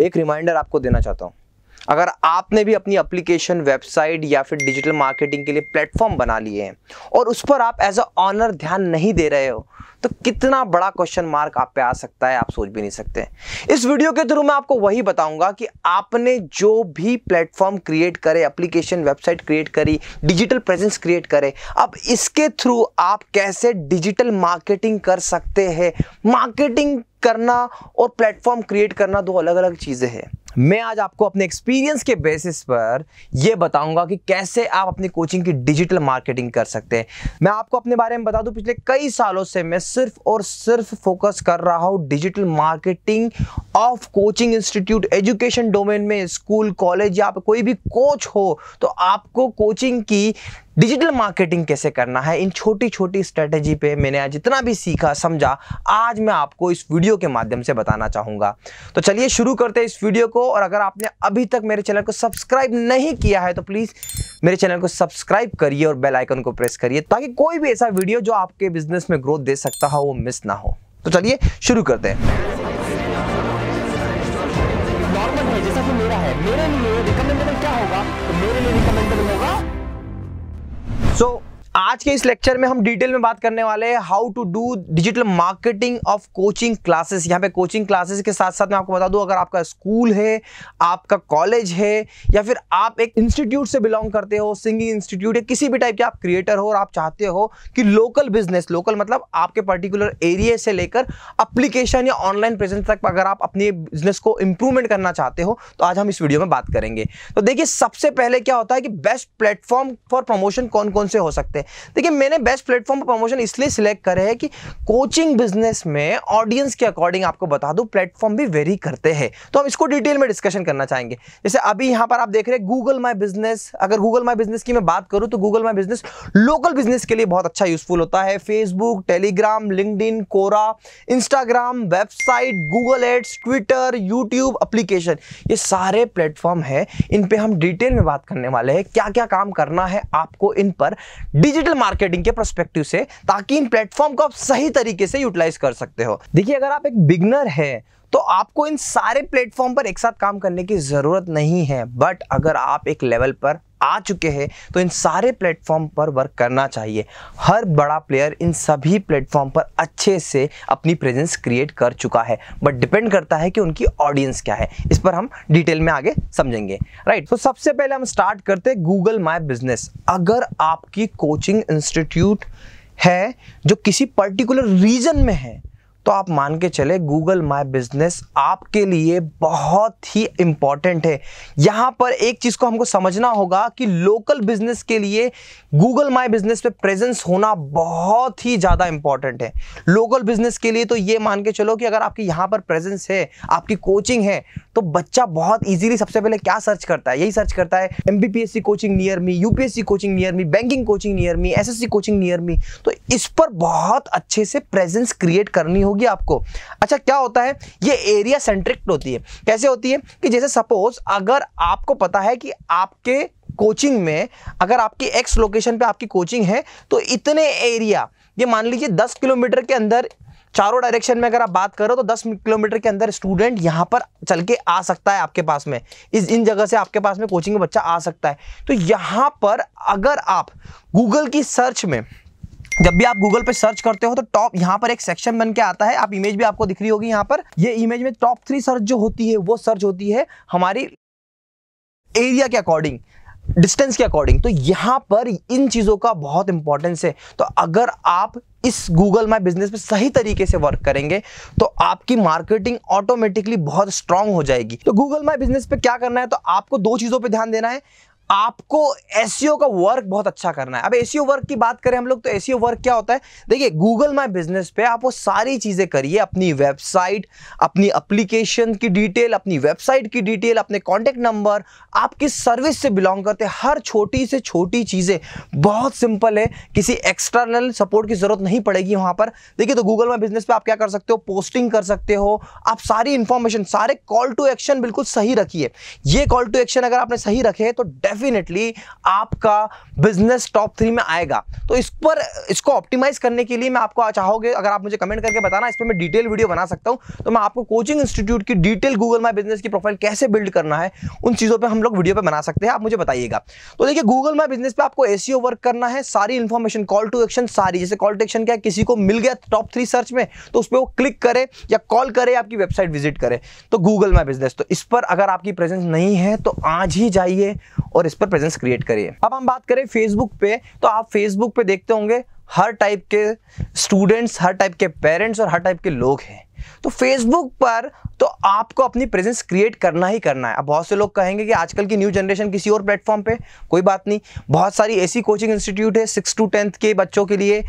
एक रिमाइंडर आपको देना चाहता हूँ अगर आपने भी अपनी एप्लीकेशन वेबसाइट या फिर डिजिटल मार्केटिंग के लिए प्लेटफॉर्म बना लिए हैं और उस पर आप एज अ ऑनर ध्यान नहीं दे रहे हो तो कितना बड़ा क्वेश्चन मार्क आप पे आ सकता है आप सोच भी नहीं सकते इस वीडियो के थ्रू मैं आपको वही बताऊंगा कि आपने जो भी प्लेटफॉर्म क्रिएट करे एप्लीकेशन वेबसाइट क्रिएट करी डिजिटल प्रेजेंस क्रिएट करे अब इसके थ्रू आप कैसे डिजिटल मार्केटिंग कर सकते हैं मार्केटिंग करना और प्लेटफॉर्म क्रिएट करना दो अलग अलग चीज़ें हैं मैं आज आपको अपने एक्सपीरियंस के बेसिस पर यह बताऊंगा कि कैसे आप अपनी कोचिंग की डिजिटल मार्केटिंग कर सकते हैं मैं आपको अपने बारे में बता दूं पिछले कई सालों से मैं सिर्फ और सिर्फ फोकस कर रहा हूं digital marketing of coaching institute education domain में स्कूल कॉलेज या कोई भी कोच हो तो आपको कोचिंग की डिजिटल मार्केटिंग कैसे करना है इन छोटी छोटी स्ट्रेटजी पे मैंने आज जितना भी सीखा समझा आज मैं आपको इस वीडियो के माध्यम से बताना चाहूँगा तो चलिए शुरू करते हैं इस वीडियो को और अगर आपने अभी तक मेरे चैनल को सब्सक्राइब नहीं किया है तो प्लीज़ मेरे चैनल को सब्सक्राइब करिए और बेल आइकन को प्रेस करिए ताकि कोई भी ऐसा वीडियो जो आपके बिजनेस में ग्रोथ दे सकता हो वो मिस ना हो तो चलिए शुरू करते हैं मेरा है मेरे लिए क्या होगा तो मेरे लिए होगा सो so, आज के इस लेक्चर में हम डिटेल में बात करने वाले हैं how to do digital marketing of coaching classes यहाँ पे कोचिंग क्लासेस के साथ साथ मैं आपको बता दूं अगर आपका स्कूल है आपका कॉलेज है या फिर आप एक इंस्टीट्यूट से बिलोंग करते हो सिंगिंग इंस्टीट्यूट है किसी भी टाइप के आप क्रिएटर हो और आप चाहते हो कि लोकल बिजनेस लोकल मतलब आपके पर्टिकुलर एरिए से लेकर अप्लीकेशन या ऑनलाइन प्रेजेंस तक अगर आप अपने बिजनेस को इंप्रूवमेंट करना चाहते हो तो आज हम इस वीडियो में बात करेंगे तो देखिए सबसे पहले क्या होता है कि बेस्ट प्लेटफॉर्म फॉर प्रमोशन कौन कौन से हो सकते हैं करें देखिए मैंने बेस्ट प्लेटफॉर्म पर प्रमोशन इसलिए सिलेक्ट करे है कि कोचिंग बिजनेस में ऑडियंस के अकॉर्डिंग आपको बता दूं प्लेटफॉर्म भी वेरी करते हैं तो हम इसको डिटेल में डिस्कशन करना चाहेंगे जैसे अभी यहां पर आप देख रहे हैं गूगल माई बिजनेस अगर गूगल माई बिजनेस की मैं बात करूं तो Google my business local business के लिए बहुत अच्छा यूजफुल होता है Facebook Telegram LinkedIn Quora Instagram website Google ads Twitter YouTube application ये सारे प्लेटफॉर्म है इन पर हम डिटेल में बात करने वाले हैं क्या क्या काम करना है आपको इन पर डिजिटल डिजिटल मार्केटिंग के परस्पेक्टिव से ताकि इन प्लेटफॉर्म को आप सही तरीके से यूटिलाइज कर सकते हो देखिए अगर आप एक बिगनर है तो आपको इन सारे प्लेटफॉर्म पर एक साथ काम करने की ज़रूरत नहीं है बट अगर आप एक लेवल पर आ चुके हैं तो इन सारे प्लेटफॉर्म पर वर्क करना चाहिए हर बड़ा प्लेयर इन सभी प्लेटफॉर्म पर अच्छे से अपनी प्रेजेंस क्रिएट कर चुका है बट डिपेंड करता है कि उनकी ऑडियंस क्या है इस पर हम डिटेल में आगे समझेंगे राइट तो सबसे पहले हम स्टार्ट करते हैं गूगल माई बिजनेस अगर आपकी कोचिंग इंस्टीट्यूट है जो किसी पर्टिकुलर रीजन में है तो आप मान के चले गूगल माई बिजनेस आपके लिए बहुत ही इंपॉर्टेंट है यहां पर एक चीज़ को हमको समझना होगा कि लोकल बिजनेस के लिए गूगल माई बिजनेस पे प्रेजेंस होना बहुत ही ज़्यादा इंपॉर्टेंट है लोकल बिजनेस के लिए तो ये मान के चलो कि अगर आपकी यहां पर प्रेजेंस है आपकी कोचिंग है तो बच्चा बहुत ईजिली सबसे पहले क्या सर्च करता है यही सर्च करता है M coaching near me UPSC coaching near me banking coaching near me S coaching near me तो इस पर बहुत अच्छे से प्रेजेंस क्रिएट करनी हो होगी आपको अच्छा क्या होता है ये एरिया सेंट्रिक्ट होती है कैसे होती है कि जैसे सपोज अगर आपको पता है कि आपके कोचिंग में अगर आपकी एक्स लोकेशन पे आपकी कोचिंग है तो इतने एरिया ये मान लीजिए दस किलोमीटर के अंदर चारों डायरेक्शन में अगर आप बात करो तो 10 किलोमीटर के अंदर स्टूडेंट यहाँ पर चल के आ सकता है आपके पास में इस इन जगह से आपके पास में कोचिंग में बच्चा आ सकता है तो यहाँ पर अगर आप गूगल की सर्च में जब भी आप गूगल पे सर्च करते हो तो टॉप यहाँ पर एक सेक्शन बन के आता है आप इमेज भी आपको दिख रही होगी यहाँ पर ये इमेज में टॉप थ्री सर्च जो होती है वो सर्च होती है हमारी एरिया के अकॉर्डिंग डिस्टेंस के अकॉर्डिंग तो यहाँ पर इन चीज़ों का बहुत इंपॉर्टेंस है तो अगर आप इस गूगल माई बिजनेस में सही तरीके से वर्क करेंगे तो आपकी मार्केटिंग ऑटोमेटिकली बहुत स्ट्रांग हो जाएगी तो गूगल माई बिजनेस पे क्या करना है तो आपको दो चीज़ों पे ध्यान देना है आपको एस e का वर्क बहुत अच्छा करना है अब एस वर्क e की बात करें हम लोग तो एस वर्क e क्या होता है देखिए गूगल माई बिजनेस पे आप वो सारी चीज़ें करिए अपनी वेबसाइट अपनी अप्लीकेशन की डिटेल अपनी वेबसाइट की डिटेल अपने कॉन्टेक्ट नंबर आप किस सर्विस से बिलोंग करते हैं हर छोटी से छोटी चीज़ें बहुत सिंपल है किसी एक्सटर्नल सपोर्ट की ज़रूरत नहीं पड़ेगी वहां पर देखिए तो गूगल माई बिजनेस पर आप क्या कर सकते हो पोस्टिंग कर सकते हो आप सारी इंफॉर्मेशन सारे कॉल टू एक्शन बिल्कुल सही रखिए ये कॉल टू एक्शन अगर आपने सही रखे तो डेफिनेटली आपका बिजनेस टॉप थ्री में आएगा तो इस पर इसको ऑप्टिमाइज करने के लिए मैं आपको चाहोगे अगर आप मुझे कमेंट करके बताना इस पर मैं डिटेल वीडियो बना सकता हूं तो मैं आपको कोचिंग इंस्टीट्यूट की डिटेल गूगल माई बिजनेस की प्रोफाइल कैसे बिल्ड करना है उन चीज़ों पर हम लोग वीडियो पर बना सकते हैं आप मुझे बताइएगा तो देखिए गूगल माई बिजनेस पर आपको ए वर्क करना है सारी इन्फॉर्मेशन कॉल टू एक्शन सारी जैसे कॉल टू एक्शन क्या किसी को मिल गया टॉप थ्री सर्च में तो उस पर वो क्लिक करे या कॉल करे आपकी वेबसाइट विजिट करे तो गूगल माई बिजनेस तो इस पर अगर आपकी प्रेजेंस नहीं है तो आज ही जाइए और और इस पर प्रेजेंस क्रिएट करिए अब हम बात करें फेसबुक पे तो आप फेसबुक पे देखते होंगे हर टाइप के स्टूडेंट्स हर टाइप के पेरेंट्स और हर टाइप के लोग हैं तो फेसबुक पर तो आपको अपनी प्रेजेंस क्रिएट करना ही करना है अब बहुत से लोग कहेंगे कि आजकल की न्यू जनरेशन किसी और प्लेटफॉर्म पे कोई बात नहीं बहुत सारी ऐसी कोचिंग इंस्टीट्यूट है सिक्स टू टेंथ के बच्चों के लिए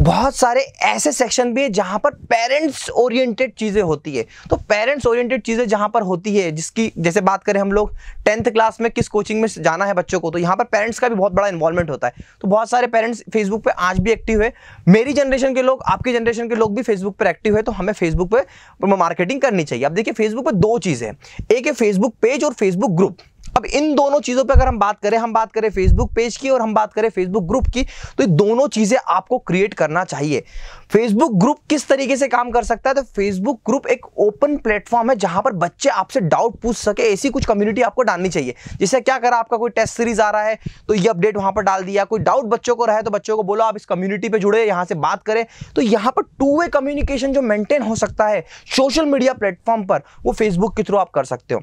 बहुत सारे ऐसे सेक्शन भी है जहाँ पर पेरेंट्स ओरिएंटेड चीज़ें होती है तो पेरेंट्स ओरिएंटेड चीज़ें जहाँ पर होती है जिसकी जैसे बात करें हम लोग टेंथ क्लास में किस कोचिंग में जाना है बच्चों को तो यहाँ पर पेरेंट्स का भी बहुत बड़ा इन्वॉल्वमेंट होता है तो बहुत सारे पेरेंट्स फेसबुक पर आज भी एक्टिव है मेरी जनरेशन के लोग आपकी जनरेशन के लोग भी फेसबुक पर एक्टिव है तो हमें फेसबुक पर मार्केटिंग करनी चाहिए अब देखिए फेसबुक पर दो चीज़ें एक है फेसबुक पेज और फेसबुक ग्रुप अब इन दोनों चीज़ों पर अगर हम बात करें हम बात करें फेसबुक पेज की और हम बात करें फेसबुक ग्रुप की तो ये दोनों चीज़ें आपको क्रिएट करना चाहिए फेसबुक ग्रुप किस तरीके से काम कर सकता है तो फेसबुक ग्रुप एक ओपन प्लेटफॉर्म है जहाँ पर बच्चे आपसे डाउट पूछ सके ऐसी कुछ कम्युनिटी आपको डालनी चाहिए जैसे क्या करा आपका कोई टेस्ट सीरीज आ रहा है तो ये अपडेट वहाँ पर डाल दिया कोई डाउट बच्चों को रहे तो बच्चों को बोलो आप इस कम्युनिटी पर जुड़े यहाँ से बात करें तो यहाँ पर टू वे कम्युनिकेशन जो मेंटेन हो सकता है सोशल मीडिया प्लेटफॉर्म पर वो फेसबुक के थ्रू आप कर सकते हो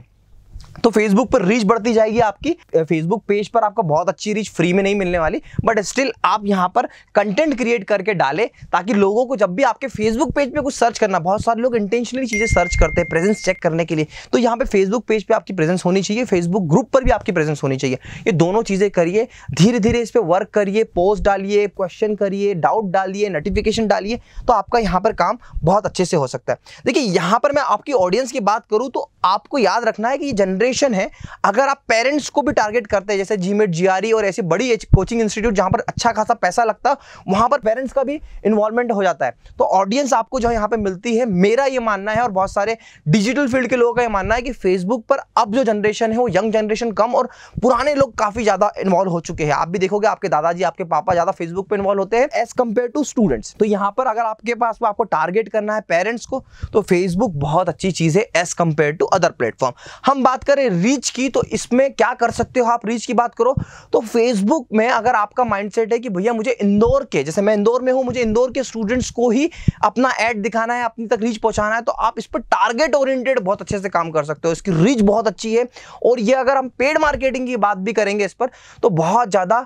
तो फेसबुक पर रीच बढ़ती जाएगी आपकी फेसबुक पेज पर आपको बहुत अच्छी रीच फ्री में नहीं मिलने वाली बट स्टिल आप यहाँ पर कंटेंट क्रिएट करके डालें ताकि लोगों को जब भी आपके फेसबुक पेज पे कुछ सर्च करना बहुत सारे लोग इंटेंशनली चीज़ें सर्च करते हैं प्रेजेंस चेक करने के लिए तो यहाँ पे फेसबुक पेज पे आपकी प्रेजेंस होनी चाहिए फेसबुक ग्रुप पर भी आपकी प्रेजेंस होनी चाहिए ये दोनों चीज़ें करिए धीरे धीरे इस पर वर्क करिए पोस्ट डालिए क्वेश्चन करिए डाउट डालिए नोटिफिकेशन डालिए तो आपका यहाँ पर काम बहुत अच्छे से हो सकता है देखिए यहाँ पर मैं आपकी ऑडियंस की बात करूँ तो आपको याद रखना है कि जनरल जनरेशन है अगर आप पेरेंट्स को भी टारगेट करते हैं जैसे जीमेट जीआरई e और ऐसी बड़ी कोचिंग इंस्टीट्यूट जहां पर अच्छा खासा पैसा लगता है वहां पर पेरेंट्स का भी इन्वॉल्वमेंट हो जाता है तो ऑडियंस आपको जो यहाँ पर मिलती है मेरा ये मानना है और बहुत सारे डिजिटल फील्ड के लोगों का ये मानना है कि फेसबुक पर अब जो जनरेशन है वो यंग जनरेशन कम और पुराने लोग काफ़ी ज़्यादा इन्वॉल्व हो चुके हैं आप भी देखोगे आपके दादाजी आपके पापा ज़्यादा फेसबुक पर इन्वॉल्व होते हैं एज कंपेयर टू स्टूडेंट्स तो यहाँ पर अगर आपके पास आपको टारगेट करना है पेरेंट्स को तो फेसबुक बहुत अच्छी चीज़ है as compare to other platform हम बात करें रीच की तो इसमें क्या कर सकते हो आप रीच की बात करो तो फेसबुक में अगर आपका माइंडसेट है कि भैया मुझे इंदौर के जैसे मैं इंदौर में हूं मुझे इंदौर के स्टूडेंट्स को ही अपना एड दिखाना है अपनी तक रीच पहुंचाना है तो आप इस पर टारगेट ओरिएंटेड बहुत अच्छे से काम कर सकते हो इसकी रीच बहुत अच्छी है और ये अगर हम पेड मार्केटिंग की बात भी करेंगे इस पर तो बहुत ज़्यादा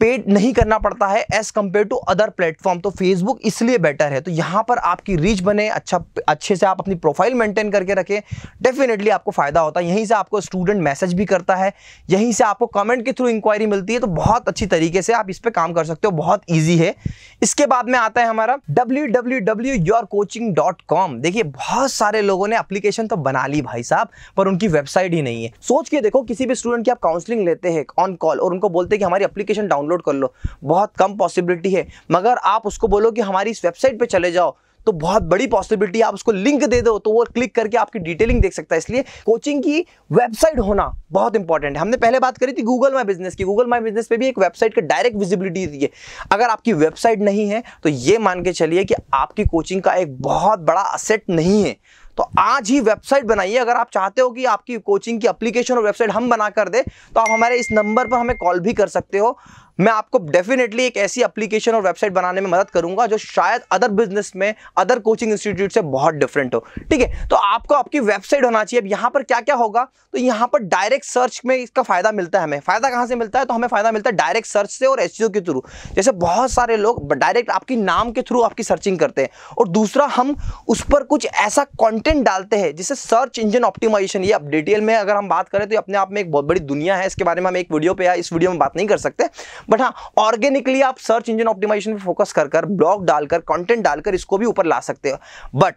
पेड नहीं करना पड़ता है as compare to other platform तो फेसबुक इसलिए बेटर है तो यहाँ पर आपकी रीच बने अच्छा अच्छे से आप अपनी प्रोफाइल मेंटेन करके रखें डेफिनेटली आपको फ़ायदा होता है यहीं से आपको स्टूडेंट मैसेज भी करता है यहीं से आपको कमेंट के थ्रू इंक्वायरी मिलती है तो बहुत अच्छी तरीके से आप इस पर काम कर सकते हो बहुत ईजी है इसके बाद में आता है हमारा डब्ल्यू देखिए बहुत सारे लोगों ने अप्लीकेशन तो बना ली भाई साहब पर उनकी वेबसाइट ही नहीं है सोच के देखो किसी भी स्टूडेंट की आप काउंसिलिंग लेते हैं ऑन कॉल और उनको बोलते हैं कि हमारी अप्लीकेशन डाउन डाउनलोड कर लो बहुत कम पॉसिबिलिटी है मगर आप उसको बोलो कि हमारी इस वेबसाइट पर चले जाओ तो बहुत बड़ी पॉसिबिलिटी आप उसको लिंक दे दो तो वो क्लिक करके आपकी डिटेलिंग देख सकता है इसलिए कोचिंग की वेबसाइट होना बहुत इंपॉर्टेंट है हमने पहले बात करी थी गूगल माई बिजनेस की गूगल माई बिजनेस पे भी एक वेबसाइट का डायरेक्ट विजिबिलिटी दी है अगर आपकी वेबसाइट नहीं है तो ये मान के चलिए कि आपकी कोचिंग का एक बहुत बड़ा असेट नहीं है तो आज ही वेबसाइट बनाइए अगर आप चाहते हो कि आपकी कोचिंग की एप्लीकेशन और वेबसाइट हम बना कर दे तो आप हमारे इस नंबर पर हमें कॉल भी कर सकते हो मैं आपको डेफिनेटली एक ऐसी एप्लीकेशन और वेबसाइट बनाने में मदद करूंगा जो शायद अदर बिजनेस में अदर कोचिंग इंस्टीट्यूट से बहुत डिफरेंट हो ठीक है तो आपको आपकी वेबसाइट होना चाहिए अब यहाँ पर क्या क्या होगा तो यहाँ पर डायरेक्ट सर्च में इसका फायदा मिलता है हमें फायदा कहाँ से मिलता है तो हमें फायदा मिलता है डायरेक्ट सर्च से और एस के थ्रू जैसे बहुत सारे लोग डायरेक्ट आपकी नाम के थ्रू आपकी सर्चिंग करते हैं और दूसरा हम उस पर कुछ ऐसा कॉन्टेंट डालते हैं जिसे सर्च इंजन ऑप्टिमाइजेशन ये अब डिटेल में अगर हम बात करें तो अपने आप में एक बहुत बड़ी दुनिया है इसके बारे में हम एक वीडियो पर या इस वीडियो में बात नहीं कर सकते बट हाँ ऑर्गेनिकली आप सर्च इंजन ऑप्टिमाइजेशन पे फोकस कर ब्लॉग डालकर कंटेंट डालकर इसको भी ऊपर ला सकते हो बट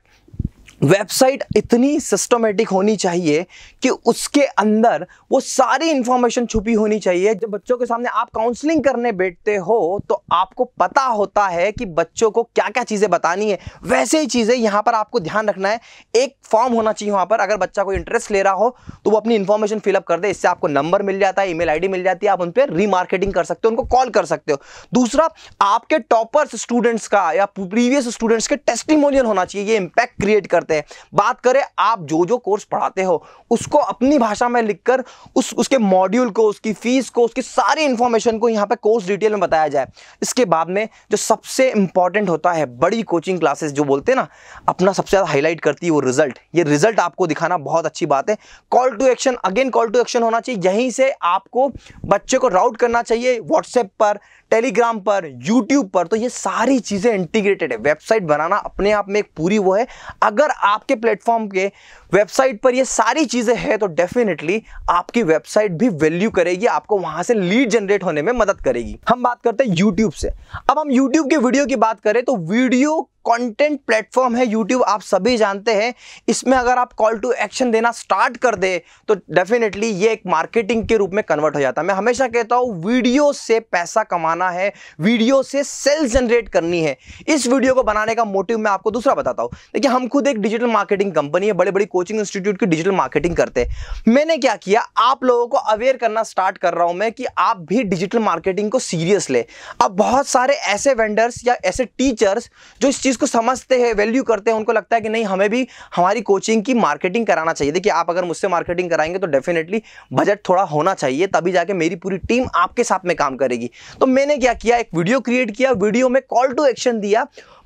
वेबसाइट इतनी सिस्टमेटिक होनी चाहिए कि उसके अंदर वो सारी इन्फॉर्मेशन छुपी होनी चाहिए जब बच्चों के सामने आप काउंसलिंग करने बैठते हो तो आपको पता होता है कि बच्चों को क्या क्या चीज़ें बतानी है वैसे ही चीज़ें यहाँ पर आपको ध्यान रखना है एक फॉर्म होना चाहिए वहाँ पर अगर बच्चा कोई इंटरेस्ट ले रहा हो तो वो अपनी इन्फॉर्मेशन फिलअप कर दे इससे आपको नंबर मिल जाता है ई मेल मिल जाती है आप उन पर रीमार्केटिंग कर सकते हो उनको कॉल कर सकते हो दूसरा आपके टॉपर्स स्टूडेंट्स का या प्रीवियस स्टूडेंट्स के टेस्टिमोनियल होना चाहिए ये इम्पैक्ट क्रिएट करता करते हैं बात करें आप जो जो कोर्स पढ़ाते हो उसको अपनी भाषा में लिखकर उस उसके मॉड्यूल को उसकी फीस को उसकी सारी इंफॉर्मेशन को यहाँ पे कोर्स डिटेल में बताया जाए इसके बाद में जो सबसे इंपॉर्टेंट होता है बड़ी कोचिंग क्लासेस जो बोलते हैं ना अपना सबसे ज़्यादा हाईलाइट करती है वो रिजल्ट ये रिजल्ट आपको दिखाना बहुत अच्छी बात है call to action again call to action होना चाहिए यहीं से आपको बच्चे को राउट करना चाहिए व्हाट्सएप पर टेलीग्राम पर यूट्यूब पर तो ये सारी चीज़ें इंटीग्रेटेड है वेबसाइट बनाना अपने आप में एक पूरी वो है अगर आपके प्लेटफॉर्म के वेबसाइट पर ये सारी चीज़ें है तो डेफिनेटली आपकी वेबसाइट भी वैल्यू करेगी आपको वहां से लीड जनरेट होने में मदद करेगी हम बात करते हैं यूट्यूब से अब हम यूट्यूब के वीडियो की बात करें तो वीडियो कंटेंट प्लेटफॉर्म है यूट्यूब आप सभी जानते हैं इसमें अगर आप कॉल टू एक्शन देना स्टार्ट कर दे तो डेफिनेटली ये एक मार्केटिंग के रूप में कन्वर्ट हो जाता है मैं हमेशा कहता हूँ वीडियो से पैसा कमाना है वीडियो से सेल्स जनरेट करनी है इस वीडियो को बनाने का मोटिव मैं आपको दूसरा बताता हूँ देखिए हम खुद एक डिजिटल मार्केटिंग कंपनी है बड़े बड़ी कोचिंग इंस्टीट्यूट की डिजिटल मार्केटिंग करते हैं मैंने क्या किया आप लोगों को अवेयर करना स्टार्ट कर रहा हूँ मैं कि आप भी डिजिटल मार्केटिंग को सीरियस ले अब बहुत सारे ऐसे वेंडर्स या ऐसे टीचर्स जो इस चीज़ चीज़ को समझते हैं वैल्यू करते हैं उनको लगता है कि नहीं हमें भी हमारी कोचिंग की मार्केटिंग कराना चाहिए देखिए आप अगर मुझसे मार्केटिंग कराएंगे तो डेफिनेटली बजट थोड़ा होना चाहिए तभी जाके मेरी पूरी टीम आपके साथ में काम करेगी तो मैंने क्या किया एक वीडियो क्रिएट किया वीडियो में कॉल टू एक्शन दिया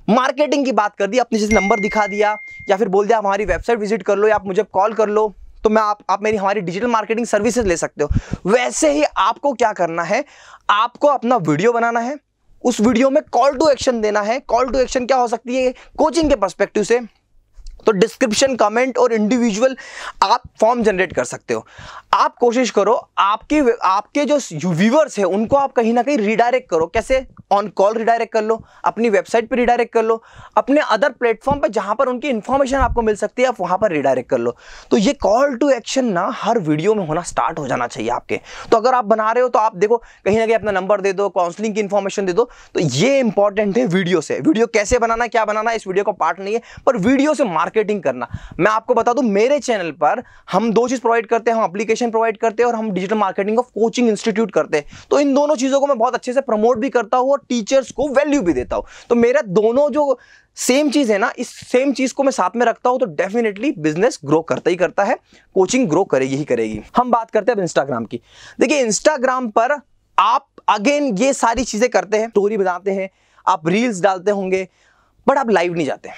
मार्केटिंग की बात कर दी अपने जैसे नंबर दिखा दिया या फिर बोल दिया हमारी वेबसाइट विजिट कर लो या आप मुझे कॉल कर लो तो मैं आप आप मेरी हमारी डिजिटल मार्केटिंग सर्विसेज ले सकते हो वैसे ही आपको क्या करना है आपको अपना वीडियो बनाना है उस वीडियो में कॉल टू एक्शन देना है कॉल टू एक्शन क्या हो सकती है कोचिंग के परस्पेक्टिव से तो डिस्क्रिप्शन कमेंट और इंडिविजुअल आप फॉर्म जनरेट कर सकते हो आप कोशिश करो आपके आपके जो व्यूवर्स है उनको आप कहीं ना कहीं रिडायरेक्ट करो कैसे ऑन कॉल रिडायरेक्ट कर लो अपनी वेबसाइट पर रिडायरेक्ट कर लो अपने अदर प्लेटफॉर्म पर जहां पर उनकी इंफॉर्मेशन आपको मिल सकती है आप वहां पर रिडायरेक्ट कर लो तो ये कॉल टू एक्शन ना हर वीडियो में होना स्टार्ट हो जाना चाहिए आपके तो अगर आप बना रहे हो तो आप देखो कहीं ना कहीं अपना नंबर दे दो काउंसलिंग की इंफॉर्मेशन दे दो तो ये इंपॉर्टेंट है वीडियो से वीडियो कैसे बनाना क्या बनाना इस वीडियो का पार्ट नहीं है पर वीडियो से मार्केट मार्केटिंग करना मैं आपको बता दूं मेरे चैनल पर हम दो चीज़ प्रोवाइड करते हैं हम अप्लीकेशन प्रोवाइड करते हैं और हम digital marketing of coaching institute करते हैं तो इन दोनों चीज़ों को मैं बहुत अच्छे से प्रमोट भी करता हूँ और टीचर्स को वैल्यू भी देता हूँ तो मेरा दोनों जो सेम चीज़ है ना इस सेम चीज़ को मैं साथ में रखता हूं तो डेफिनेटली बिजनेस ग्रो करता ही करता है कोचिंग ग्रो करेगी ही करेगी हम बात करते हैं अब इंस्टाग्राम की देखिए इंस्टाग्राम पर आप अगेन ये सारी चीज़ें करते हैं स्टोरी बनाते हैं आप रील्स डालते होंगे बट आप लाइव नहीं जाते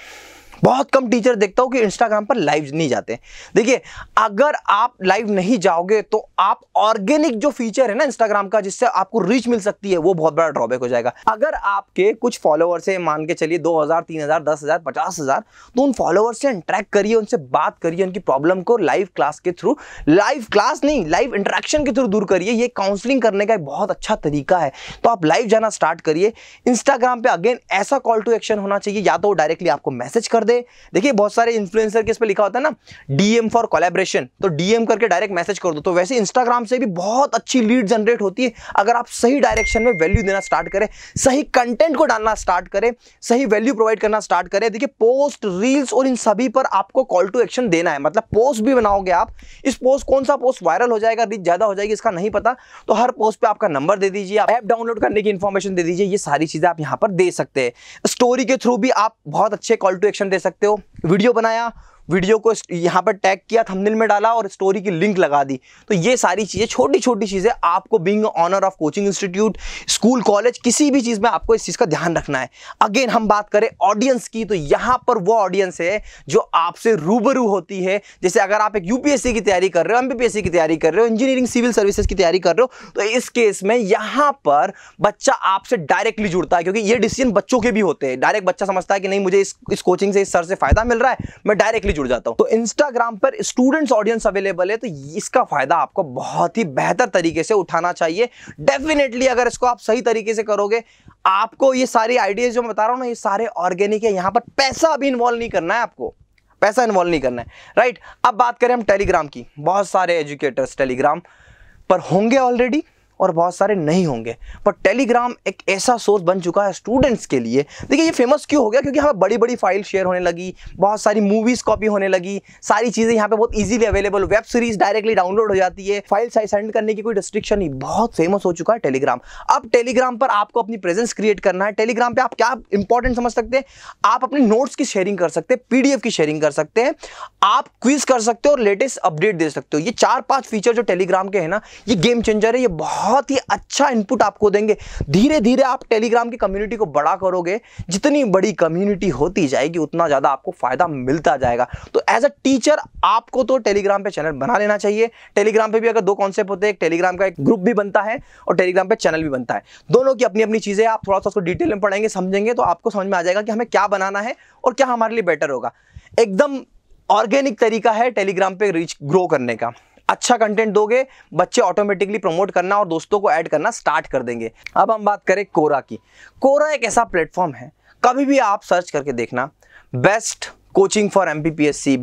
बहुत कम टीचर देखता हूँ कि इंस्टाग्राम पर लाइव नहीं जाते देखिए अगर आप लाइव नहीं जाओगे तो आप ऑर्गेनिक जो फीचर है ना इंस्टाग्राम का जिससे आपको रीच मिल सकती है वो बहुत बड़ा ड्रॉबैक हो जाएगा अगर आपके कुछ फॉलोअर्स है मान के चलिए दो हज़ार तीन हज़ार दस हज़ार पचास हज़ार तो उन फॉलोअर्स से इंट्रैक्ट करिए उनसे बात करिए उनकी प्रॉब्लम को लाइव क्लास के थ्रू लाइव क्लास नहीं लाइव इंट्रैक्शन के थ्रू दूर करिए ये काउंसलिंग करने का एक बहुत अच्छा तरीका है तो आप लाइव जाना स्टार्ट करिए इंस्टाग्राम पर अगेन ऐसा कॉल टू एक्शन होना चाहिए या तो डायरेक्टली आपको मैसेज कर दे दे देखिए बहुत सारे इन्फ्लुएंसर के इस पर लिखा होता है ना डीएम फॉर कोलेब्रेशन तो डीएम करके डायरेक्ट मैसेज कर दो तो वैसे इंस्टाग्राम से भी बहुत अच्छी लीड जनरेट होती है अगर आप सही डायरेक्शन में वैल्यू देना स्टार्ट करें सही कंटेंट को डालना स्टार्ट करें सही वैल्यू प्रोवाइड करना स्टार्ट करें देखिए पोस्ट रील्स और इन सभी पर आपको कॉल टू एक्शन देना है मतलब पोस्ट भी बनाओगे आप इस पोस्ट कौन सा पोस्ट वायरल हो जाएगा रीच ज़्यादा हो जाएगी इसका नहीं पता तो हर पोस्ट पर आपका नंबर दे दीजिए आप ऐप डाउनलोड करने की इन्फॉर्मेशन दे दीजिए ये सारी चीज़ें आप यहाँ पर दे सकते हैं स्टोरी के थ्रू भी आप बहुत अच्छे कॉल टू एक्शन दे सकते हो वीडियो बनाया वीडियो को यहाँ पर टैग किया थंबनेल में डाला और स्टोरी की लिंक लगा दी तो ये सारी चीज़ें छोटी छोटी चीज़ें आपको being owner of coaching institute school college किसी भी चीज़ में आपको इस चीज़ का ध्यान रखना है अगेन हम बात करें ऑडियंस की तो यहाँ पर वो ऑडियंस है जो आपसे रूबरू होती है जैसे अगर आप एक यूपीएससी की तैयारी कर रहे हो एम की तैयारी कर रहे हो इंजीनियरिंग सिविल सर्विसेज की तैयारी कर रहे हो तो इस केस में यहाँ पर बच्चा आपसे डायरेक्टली जुड़ता है क्योंकि ये डिसीजन बच्चों के भी होते हैं डायरेक्ट बच्चा समझता है कि नहीं मुझे इस कोचिंग से इस सर से फ़ायदा मिल रहा है मैं डायरेक्टली भी जुड़ जाता हूँ तो इंस्टाग्राम पर स्टूडेंट्स ऑडियंस अवेलेबल है तो इसका फायदा आपको बहुत ही बेहतर तरीके से उठाना चाहिए डेफिनेटली अगर इसको आप सही तरीके से करोगे आपको ये सारी आइडियाज जो मैं बता रहा हूँ ना ये सारे ऑर्गेनिक है यहाँ पर पैसा भी इन्वॉल्व नहीं करना है आपको पैसा इन्वॉल्व नहीं करना है राइट अब बात करें हम टेलीग्राम की बहुत सारे एजुकेटर्स टेलीग्राम पर होंगे ऑलरेडी और बहुत सारे नहीं होंगे पर टेलीग्राम एक ऐसा सोर्स बन चुका है स्टूडेंट्स के लिए देखिए ये फेमस क्यों हो गया क्योंकि हमें बड़ी बड़ी फाइल शेयर होने लगी बहुत सारी मूवीज़ कॉपी होने लगी सारी चीज़ें यहाँ पर बहुत easily available web series directly download हो जाती है फाइल सेंड करने की कोई रिस्ट्रिक्शन नहीं बहुत फेमस हो चुका है टेलीग्राम अब टेलीग्राम पर आपको अपनी प्रेजेंस क्रिएट करना है टेलीग्राम पर आप क्या इंपॉर्टेंट समझ सकते हैं आप अपने नोट्स की शेयरिंग कर सकते हैं पीडीएफ की शेयरिंग कर सकते हैं आप क्विज कर सकते हो और लेटेस्ट अपडेट दे सकते हो ये चार पांच फीचर जो टेलीग्राम के हैं ना ये गेम चेंजर है ये बहुत बहुत ही अच्छा इनपुट आपको देंगे धीरे धीरे आप टेलीग्राम की कम्युनिटी को बड़ा करोगे जितनी बड़ी कम्युनिटी होती जाएगी उतना ज़्यादा आपको फ़ायदा मिलता जाएगा तो एज अ टीचर आपको तो टेलीग्राम पे चैनल बना लेना चाहिए टेलीग्राम पे भी अगर दो कॉन्सेप्ट होते हैं टेलीग्राम का एक ग्रुप भी बनता है और टेलीग्राम पे चैनल भी बनता है दोनों की अपनी अपनी चीज़ें आप थोड़ा सा उसको डिटेल में पढ़ेंगे समझेंगे तो आपको समझ में आ जाएगा कि हमें क्या बनाना है और क्या हमारे लिए बेटर होगा एकदम ऑर्गेनिक तरीका है टेलीग्राम पे रीच ग्रो करने का अच्छा कंटेंट दोगे बच्चे ऑटोमेटिकली प्रमोट करना और दोस्तों को ऐड करना स्टार्ट कर देंगे अब हम बात करें कोरा की कोरा एक ऐसा प्लेटफॉर्म है कभी भी आप सर्च करके देखना best coaching for M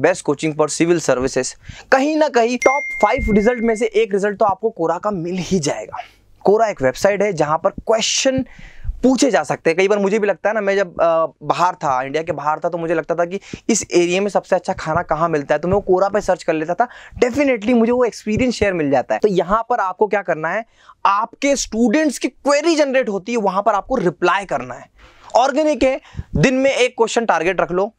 best coaching for civil services कहीं ना कहीं टॉप फाइव रिजल्ट में से एक रिजल्ट तो आपको कोरा का मिल ही जाएगा कोरा एक वेबसाइट है जहां पर क्वेश्चन पूछे जा सकते हैं कई बार मुझे भी लगता है ना मैं जब बाहर था इंडिया के बाहर था तो मुझे लगता था कि इस एरिया में सबसे अच्छा खाना कहाँ मिलता है तो मैं वो कोरा पे सर्च कर लेता था डेफिनेटली मुझे वो एक्सपीरियंस शेयर मिल जाता है तो यहाँ पर आपको क्या करना है आपके स्टूडेंट्स की क्वेरी जनरेट होती है वहाँ पर आपको रिप्लाई करना है ऑर्गेनिक है दिन में एक क्वेश्चन टारगेट रख लो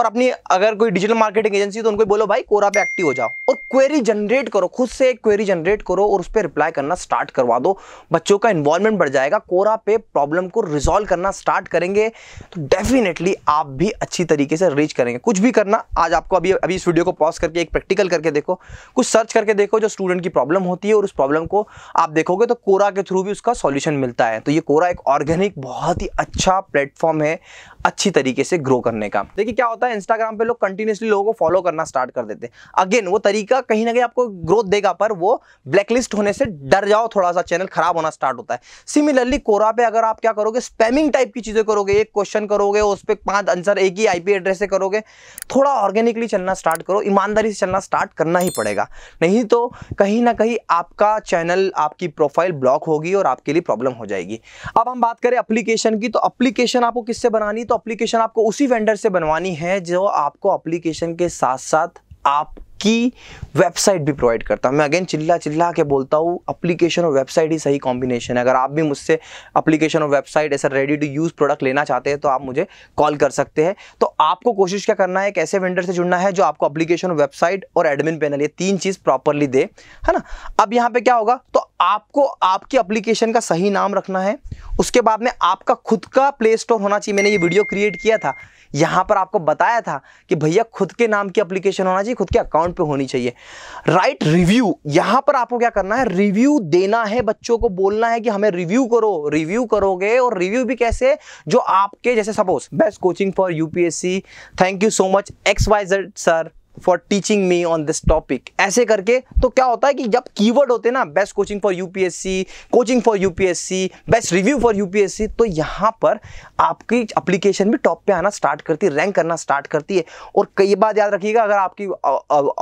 और अपनी अगर कोई डिजिटल मार्केटिंग एजेंसी तो उनको बोलो भाई कोरा पे एक्टिव हो जाओ और क्वेरी जनरेट करो खुद से एक क्वेरी जनरेट करो और उस पर रिप्लाई करना स्टार्ट करवा दो बच्चों का इन्वॉल्वमेंट बढ़ जाएगा कोरा पे प्रॉब्लम को रिजोल्व करना स्टार्ट करेंगे तो डेफिनेटली आप भी अच्छी तरीके से रीच करेंगे कुछ भी करना आज आपको अभी अभी इस वीडियो को पॉज करके एक प्रैक्टिकल करके देखो कुछ सर्च करके देखो जो स्टूडेंट की प्रॉब्लम होती है और उस प्रॉब्लम को आप देखोगे तो कोरा के थ्रू भी उसका सोल्यूशन मिलता है तो ये कोरा एक ऑर्गेनिक बहुत ही अच्छा प्लेटफॉर्म है अच्छी तरीके से ग्रो करने का देखिए क्या होता है इंस्टाग्राम पे लोग कंटिन्यूसली लोगों को फॉलो करना स्टार्ट कर देते हैं अगेन वो तरीका कहीं ना कहीं आपको ग्रोथ देगा पर वो ब्लैकलिस्ट होने से डर जाओ थोड़ा सा चैनल खराब होना स्टार्ट होता है सिमिलरली कोरा पे अगर आप क्या करोगे स्पैमिंग टाइप की चीज़ें करोगे एक क्वेश्चन करोगे उस पर पाँच आंसर एक ही आईपी एड्रेस से करोगे थोड़ा ऑर्गेनिकली चलना स्टार्ट करो ईमानदारी से चलना स्टार्ट करना ही पड़ेगा नहीं तो कहीं ना कहीं आपका चैनल आपकी प्रोफाइल ब्लॉक होगी और आपके लिए प्रॉब्लम हो जाएगी अब हम बात करें अप्लीकेशन की तो अप्लीकेशन आपको किससे बनानी तो अप्लीकेशन आपको उसी वेंडर से बनवानी है जो आपको अप्लीकेशन के साथ साथ आप की वेबसाइट भी प्रोवाइड करता हूँ मैं अगेन चिल्ला चिल्ला के बोलता हूँ एप्लीकेशन और वेबसाइट ही सही कॉम्बिनेशन है अगर आप भी मुझसे एप्लीकेशन और वेबसाइट ऐसा रेडी टू यूज़ प्रोडक्ट लेना चाहते हैं तो आप मुझे कॉल कर सकते हैं तो आपको कोशिश क्या करना है एक ऐसे वेंडर से जुड़ना है जो आपको अप्लीकेशन वेबसाइट और एडमिन पैनल ये तीन चीज़ प्रॉपरली दे है ना अब यहाँ पर क्या होगा तो आपको आपके एप्लीकेशन का सही नाम रखना है उसके बाद में आपका खुद का प्ले स्टोर होना चाहिए मैंने ये वीडियो क्रिएट किया था यहाँ पर आपको बताया था कि भैया खुद के नाम की एप्लीकेशन होना चाहिए खुद के अकाउंट पे होनी चाहिए राइट रिव्यू यहाँ पर आपको क्या करना है रिव्यू देना है बच्चों को बोलना है कि हमें रिव्यू करो रिव्यू करोगे और रिव्यू भी कैसे जो आपके जैसे suppose best coaching for UPSC thank you so much X Y Z sir for teaching me on this topic ऐसे करके तो क्या होता है कि जब कीवर्ड होते हैं ना best coaching for UPSC coaching for UPSC best review for UPSC तो यहाँ पर आपकी अप्लीकेशन भी टॉप पे आना स्टार्ट करती है रैंक करना स्टार्ट करती है और कई बात याद रखिएगा अगर आपकी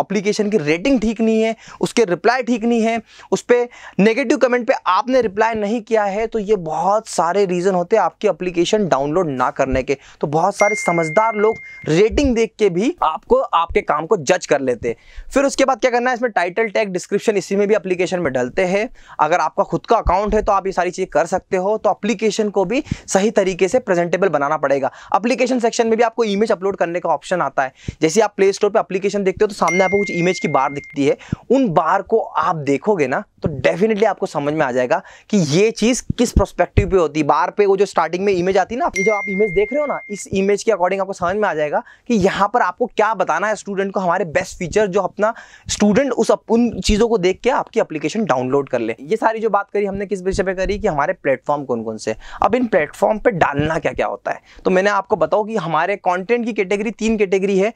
अप्लीकेशन की रेटिंग ठीक नहीं है उसके रिप्लाई ठीक नहीं है उस पर नेगेटिव कमेंट पर आपने रिप्लाई नहीं किया है तो ये बहुत सारे रीज़न होते हैं आपकी अप्लीकेशन डाउनलोड ना करने के तो बहुत सारे समझदार लोग रेटिंग देख के भी आपको आपके काम काम को जज कर लेते फिर उसके बाद क्या करना है इसमें टाइटल टैग डिस्क्रिप्शन इसी में भी अप्लीकेशन में डलते हैं अगर आपका खुद का अकाउंट है तो आप ये सारी चीज़ें कर सकते हो तो अप्लीकेशन को भी सही तरीके से प्रेजेंटेबल बनाना पड़ेगा अप्लीकेशन सेक्शन में भी आपको इमेज अपलोड करने का ऑप्शन आता है जैसे आप प्ले स्टोर पर अप्लीकेशन देखते हो तो सामने आपको कुछ इमेज की बार दिखती है उन बार को आप देखोगे ना तो डेफिनेटली आपको समझ में आ जाएगा कि ये चीज़ किस प्रोस्पेक्टिव पे होती है बार पे वो जो स्टार्टिंग में इमेज आती है ना ये जो आप इमेज देख रहे हो ना इस इमेज के अकॉर्डिंग आपको समझ में आ जाएगा कि यहाँ पर आपको क्या बताना है स्टूडेंट स्टूडेंट को हमारे बेस्ट फीचर जो अपना स्टूडेंट उस अप, उन चीज़ों को देख के आपकी एप्लीकेशन डाउनलोड कर ले ये सारी जो बात करी हमने किस विषय पर करी कि हमारे प्लेटफॉर्म कौन कौन से अब इन प्लेटफॉर्म पर डालना क्या क्या होता है तो मैंने आपको बताओ कि हमारे कॉन्टेंट की कैटेगरी तीन कैटेगरी है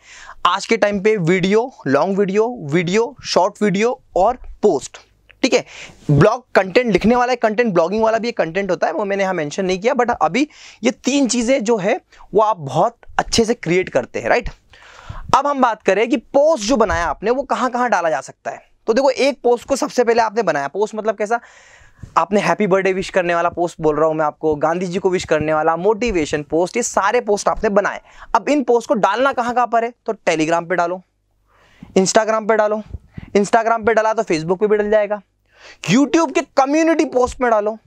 आज के टाइम पे video long video video short video और पोस्ट ठीक है ब्लॉग कंटेंट लिखने वाला है कंटेंट ब्लॉगिंग वाला भी एक कंटेंट होता है वो मैंने यहाँ मेंशन नहीं किया बट अभी ये तीन चीज़ें जो है वो आप बहुत अच्छे से क्रिएट करते हैं राइट अब हम बात करें कि पोस्ट जो बनाया आपने वो कहाँ कहाँ डाला जा सकता है तो देखो एक पोस्ट को सबसे पहले आपने बनाया पोस्ट मतलब कैसा आपने हैप्पी बर्थडे विश करने वाला पोस्ट बोल रहा हूँ मैं आपको गांधी जी को विश करने वाला मोटिवेशन पोस्ट ये सारे पोस्ट आपने बनाए अब इन पोस्ट को डालना कहाँ कहाँ पर है तो टेलीग्राम पे डालो इंस्टाग्राम पे डालो इंस्टाग्राम पे डाला तो फेसबुक पे भी डल जाएगा यूट्यूब के कम्युनिटी पोस्ट में डालो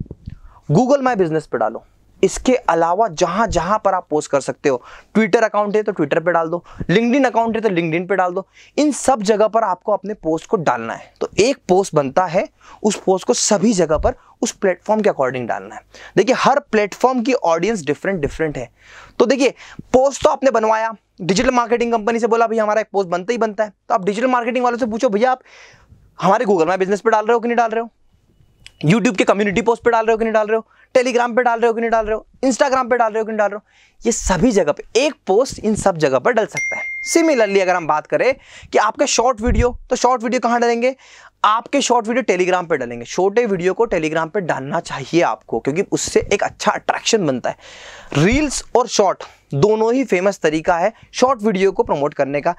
गूगल माई बिजनेस पे डालो इसके अलावा जहां जहां पर आप पोस्ट कर सकते हो ट्विटर अकाउंट है तो ट्विटर पे डाल दो लिंकड अकाउंट है तो लिंकड पे डाल दो इन सब जगह पर आपको अपने पोस्ट को डालना है तो एक पोस्ट बनता है उस पोस्ट को सभी जगह पर उस प्लेटफॉर्म के अकॉर्डिंग डालना है देखिए हर प्लेटफॉर्म की ऑडियंस डिफरेंट डिफरेंट है तो देखिए पोस्ट तो आपने बनवाया डिजिटल मार्केटिंग कंपनी से बोला भाई हमारा एक पोस्ट बनता ही बनता है तो आप डिजिटल मार्केटिंग वालों से पूछो भैया आप हमारे गूगल में बिजनेस पर डाल रहे हो कि नहीं डाल रहे हो यूट्यूब के कम्युनिटी पोस्ट पे डाल रहे हो कि नहीं डाल रहे हो टेलीग्राम पे डाल रहे हो कि नहीं डाल रहे हो इंस्टाग्राम पे डाल रहे हो कि नहीं डाल रहे हो ये सभी जगह पे एक पोस्ट इन सब जगह पर डल सकता है सिमिलरली अगर हम बात करें कि आपके शॉर्ट वीडियो तो शॉर्ट वीडियो कहाँ डालेंगे आपके शॉर्ट वीडियो टेलीग्राम पे डालेंगे छोटे वीडियो को टेलीग्राम पे डालना चाहिए आपको क्योंकि उससे एक अच्छा अट्रैक्शन बनता है रील्स और शॉर्ट दोनों ही फेमस तरीका है शॉर्ट वीडियो को प्रमोट करने का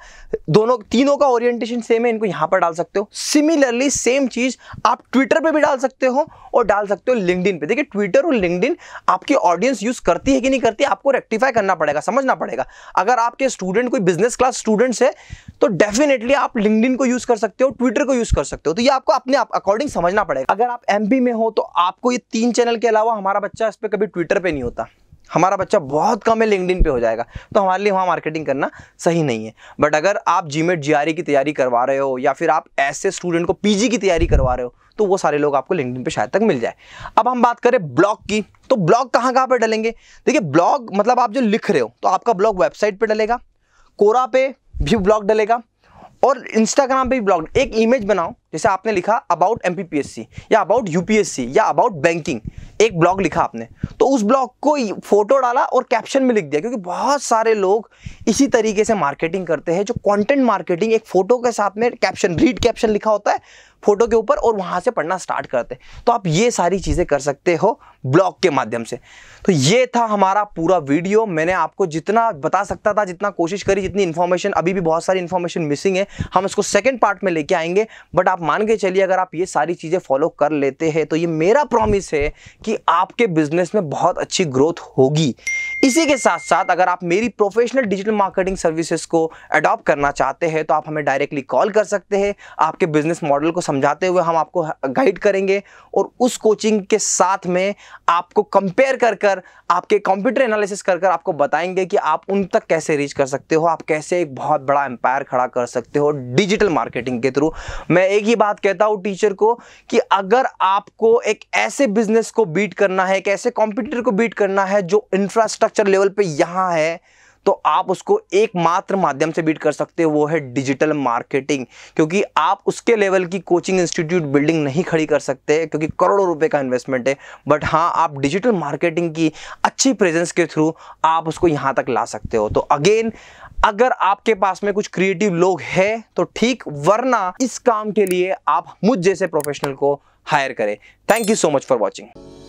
दोनों तीनों का ओरिएंटेशन सेम है इनको यहाँ पर डाल सकते हो सिमिलरली सेम चीज़ आप ट्विटर पे भी डाल सकते हो और डाल सकते हो लिंकड पे देखिए ट्विटर और लिंकडिन आपकी ऑडियंस यूज़ करती है कि नहीं करती आपको रेक्टिफाई करना पड़ेगा समझना पड़ेगा अगर आपके स्टूडेंट कोई बिजनेस क्लास स्टूडेंट्स है तो डेफिनेटली आप लिंकड को यूज़ कर सकते हो ट्विटर को यूज़ कर सकते हो तो ये आपको अपने आप अकॉर्डिंग समझना पड़ेगा अगर आप एम में हो तो आपको ये तीन चैनल के अलावा हमारा बच्चा इस पर कभी ट्विटर पर नहीं होता हमारा बच्चा बहुत कम है लिंकड पे हो जाएगा तो हमारे लिए वहाँ मार्केटिंग करना सही नहीं है बट अगर आप जीमेट मेट e की तैयारी करवा रहे हो या फिर आप ऐसे स्टूडेंट को पीजी की तैयारी करवा रहे हो तो वो सारे लोग आपको लिंकड पे शायद तक मिल जाए अब हम बात करें ब्लॉग की तो ब्लॉग कहाँ कहाँ पर डलेंगे देखिए ब्लॉग मतलब आप जो लिख रहे हो तो आपका ब्लॉग वेबसाइट पर डलेगा कोरा पे भी ब्लॉग डलेगा और इंस्टाग्राम पे भी ब्लॉग एक इमेज बनाओ जैसे आपने लिखा अबाउट एम या अबाउट यू या अबाउट बैंकिंग एक ब्लॉग लिखा आपने तो उस ब्लॉग को फोटो डाला और कैप्शन में लिख दिया क्योंकि बहुत सारे लोग इसी तरीके से मार्केटिंग करते हैं जो कंटेंट मार्केटिंग एक फोटो के साथ में कैप्शन रीड कैप्शन लिखा होता है फोटो के ऊपर और वहाँ से पढ़ना स्टार्ट करते हैं तो आप ये सारी चीज़ें कर सकते हो ब्लॉग के माध्यम से तो ये था हमारा पूरा वीडियो मैंने आपको जितना बता सकता था जितना कोशिश करी जितनी इन्फॉर्मेशन अभी भी बहुत सारी इन्फॉर्मेशन मिसिंग है हम इसको सेकेंड पार्ट में लेके आएंगे बट आप मान के चलिए अगर आप ये सारी चीज़ें फॉलो कर लेते हैं तो ये मेरा प्रॉमिस है कि आपके बिजनेस में बहुत अच्छी ग्रोथ होगी इसी के साथ साथ अगर आप मेरी प्रोफेशनल डिजिटल मार्केटिंग सर्विसेज को अडॉप्ट करना चाहते हैं तो आप हमें डायरेक्टली कॉल कर सकते हैं आपके बिजनेस मॉडल को समझाते हुए हम आपको गाइड करेंगे और उस कोचिंग के साथ में आपको कंपेयर कर कर आपके कंप्यूटर एनालिसिस कर कर आपको बताएंगे कि आप उन तक कैसे रीच कर सकते हो आप कैसे एक बहुत बड़ा एम्पायर खड़ा कर सकते हो डिजिटल मार्केटिंग के थ्रू मैं एक ही बात कहता हूँ टीचर को कि अगर आपको एक ऐसे बिजनेस को बीट करना है एक ऐसे कॉम्पिटिटर को बीट करना है जो इंफ्रास्ट्रक्चर लेवल पर यहाँ है तो आप उसको एकमात्र माध्यम से बीट कर सकते हो वो है डिजिटल मार्केटिंग क्योंकि आप उसके लेवल की कोचिंग इंस्टीट्यूट बिल्डिंग नहीं खड़ी कर सकते क्योंकि करोड़ों रुपए का इन्वेस्टमेंट है बट हाँ आप डिजिटल मार्केटिंग की अच्छी प्रेजेंस के थ्रू आप उसको यहाँ तक ला सकते हो तो अगेन अगर आपके पास में कुछ क्रिएटिव लोग हैं तो ठीक वरना इस काम के लिए आप मुझ जैसे प्रोफेशनल को हायर करें thank you so much for watching